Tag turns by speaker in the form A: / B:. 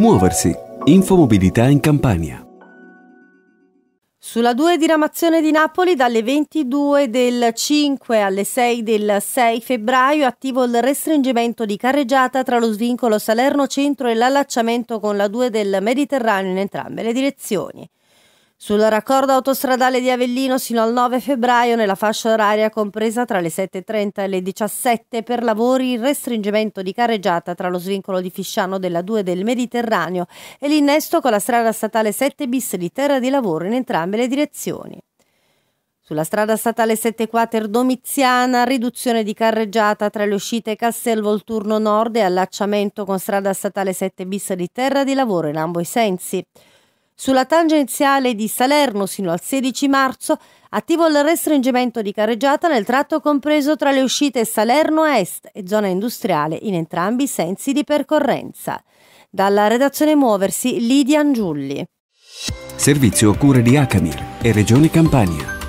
A: Muoversi. Infomobilità in Campania.
B: Sulla 2 diramazione di Napoli dalle 22 del 5 alle 6 del 6 febbraio attivo il restringimento di carreggiata tra lo svincolo Salerno Centro e l'allacciamento con la 2 del Mediterraneo in entrambe le direzioni. Sul raccordo autostradale di Avellino sino al 9 febbraio nella fascia oraria compresa tra le 7.30 e le 17 per lavori il restringimento di carreggiata tra lo svincolo di Fisciano della 2 del Mediterraneo e l'innesto con la strada statale 7 bis di terra di lavoro in entrambe le direzioni. Sulla strada statale 7 Quater Domiziana, riduzione di carreggiata tra le uscite Castel Volturno Nord e allacciamento con strada statale 7 bis di terra di lavoro in ambo i sensi sulla tangenziale di Salerno sino al 16 marzo, attivo il restringimento di carreggiata nel tratto compreso tra le uscite Salerno Est e zona industriale in entrambi i sensi di percorrenza. Dalla redazione Muoversi, Lidia Angiulli.
A: Servizio cure di Acamir e Regione Campania.